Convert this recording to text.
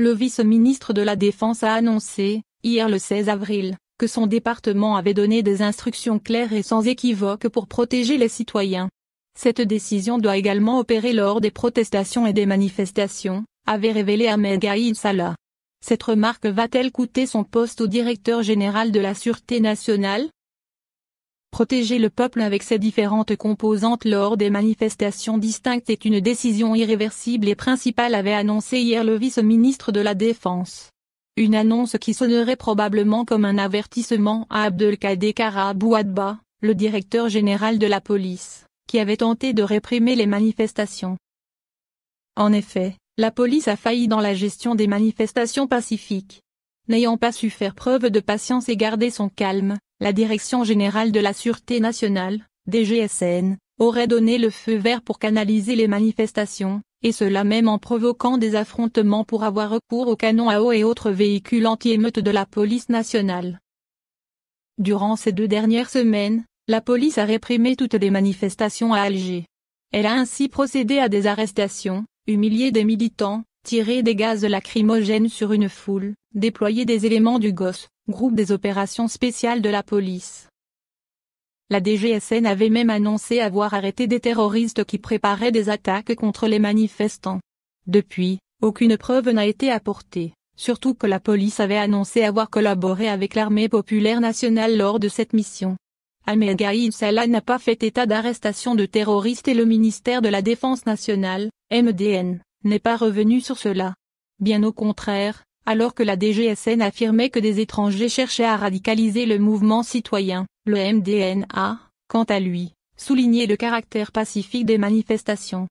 Le vice-ministre de la Défense a annoncé, hier le 16 avril, que son département avait donné des instructions claires et sans équivoque pour protéger les citoyens. Cette décision doit également opérer lors des protestations et des manifestations, avait révélé Ahmed Gaïd Salah. Cette remarque va-t-elle coûter son poste au directeur général de la Sûreté nationale Protéger le peuple avec ses différentes composantes lors des manifestations distinctes est une décision irréversible et principale avait annoncé hier le vice-ministre de la Défense. Une annonce qui sonnerait probablement comme un avertissement à Abdelkader Adba, le directeur général de la police, qui avait tenté de réprimer les manifestations. En effet, la police a failli dans la gestion des manifestations pacifiques. N'ayant pas su faire preuve de patience et garder son calme, la Direction générale de la Sûreté nationale, DGSN, aurait donné le feu vert pour canaliser les manifestations, et cela même en provoquant des affrontements pour avoir recours aux canons à eau et autres véhicules anti-émeutes de la police nationale. Durant ces deux dernières semaines, la police a réprimé toutes les manifestations à Alger. Elle a ainsi procédé à des arrestations, humilié des militants, tirer des gaz lacrymogènes sur une foule, déployer des éléments du GOS, groupe des opérations spéciales de la police. La DGSN avait même annoncé avoir arrêté des terroristes qui préparaient des attaques contre les manifestants. Depuis, aucune preuve n'a été apportée, surtout que la police avait annoncé avoir collaboré avec l'armée populaire nationale lors de cette mission. Ahmed Gaïd Salah n'a pas fait état d'arrestation de terroristes et le ministère de la Défense nationale, MDN, n'est pas revenu sur cela. Bien au contraire, alors que la DGSN affirmait que des étrangers cherchaient à radicaliser le mouvement citoyen, le MDN a, quant à lui, souligné le caractère pacifique des manifestations.